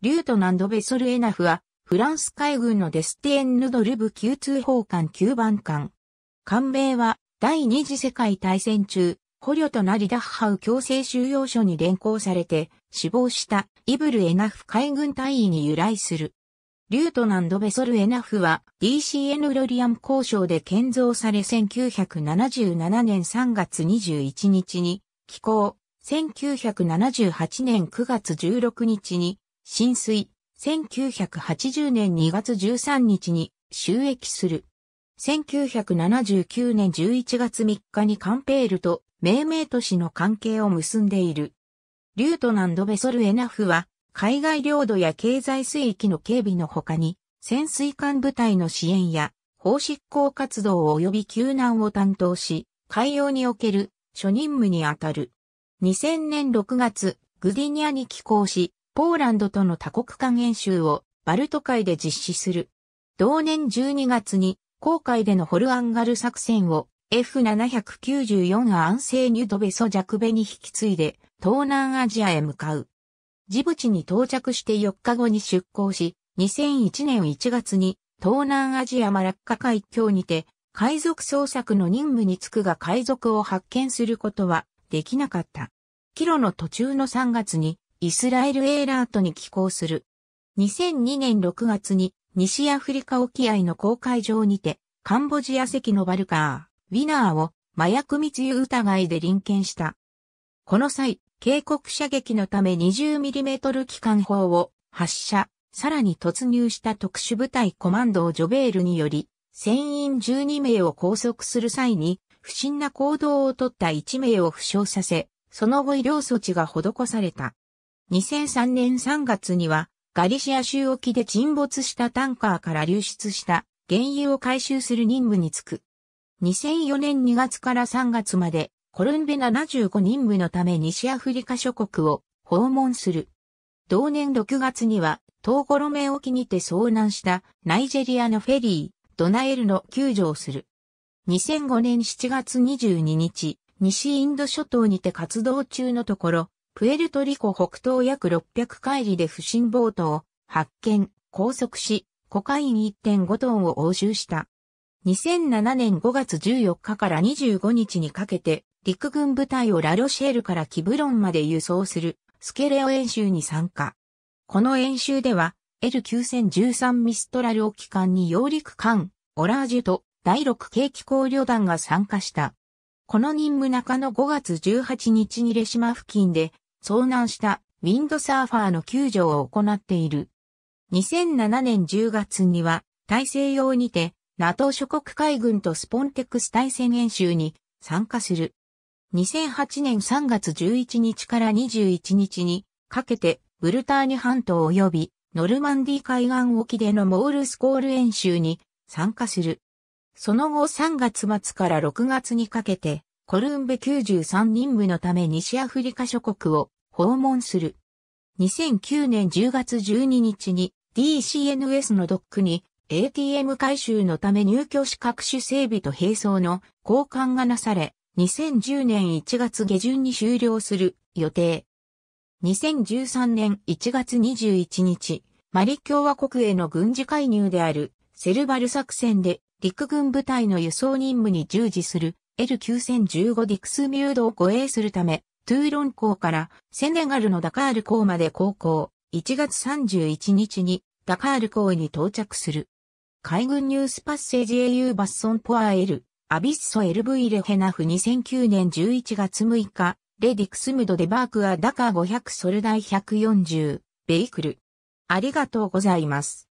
リュートナンド・ベソルエナフは、フランス海軍のデスティエンヌ・ドルブ級通報艦9番艦。艦名は、第二次世界大戦中、捕虜となりダッハウ強制収容所に連行されて、死亡したイブル・エナフ海軍大尉に由来する。リュートナンド・ベソル・エナフは DCN ロリアン交渉で建造され1977年3月21日に寄港、1978年9月16日に浸水、1980年2月13日に収益する。1979年11月3日にカンペールと命名都市の関係を結んでいる。リュートナンド・ベソル・エナフは、海外領土や経済水域の警備の他に、潜水艦部隊の支援や、法執行活動及び救難を担当し、海洋における諸任務にあたる。2000年6月、グディニアに寄港し、ポーランドとの多国間演習をバルト海で実施する。同年12月に、航海でのホルアンガル作戦を F794 安静ニュドベソジャクベに引き継いで東南アジアへ向かう。ジブチに到着して4日後に出港し、2001年1月に東南アジアマラッカ海峡にて海賊捜索の任務に就くが海賊を発見することはできなかった。帰路の途中の3月にイスラエルエーラートに寄港する。2002年6月に西アフリカ沖合の公海上にて、カンボジア籍のバルカー、ウィナーを麻薬密輸疑いで臨検した。この際、警告射撃のため 20mm 機関砲を発射、さらに突入した特殊部隊コマンドをジョベールにより、船員12名を拘束する際に、不審な行動をとった1名を負傷させ、その後医療措置が施された。2003年3月には、ガリシア州沖で沈没したタンカーから流出した原油を回収する任務に就く。2004年2月から3月までコルンベ75任務のため西アフリカ諸国を訪問する。同年6月にはトーゴロメ沖にて遭難したナイジェリアのフェリー、ドナエルの救助をする。2005年7月22日、西インド諸島にて活動中のところ、プエルトリコ北東約600海里で不審ボートを発見、拘束し、コカイン1.5トンを押収した。2007年5月14日から25日にかけて、陸軍部隊をラロシェルからキブロンまで輸送するスケレオ演習に参加。この演習では、L9013 ミストラルを機関に揚陸艦、オラージュと第6軽機工旅団が参加した。この任務中の5月18日にレシマ付近で遭難したウィンドサーファーの救助を行っている。2007年10月には大西洋にて NATO 諸国海軍とスポンテクス対戦演習に参加する。2008年3月11日から21日にかけてブルターニュ半島及びノルマンディ海岸沖でのモールスコール演習に参加する。その後3月末から6月にかけてコルンベ93任務のため西アフリカ諸国を訪問する。2009年10月12日に DCNS のドックに ATM 回収のため入居資格種整備と並走の交換がなされ、2010年1月下旬に終了する予定。2013年1月21日、マリ共和国への軍事介入であるセルバル作戦で陸軍部隊の輸送任務に従事する L9015 ディクスミュードを護衛するため、トゥーロン港からセネガルのダカール港まで航行、1月31日にダカール港に到着する。海軍ニュースパッセージ AU バッソンポアエル、アビッソ LV レヘナフ2009年11月6日、レディクスムドデバークアダカー500ソルダイ140、ベイクル。ありがとうございます。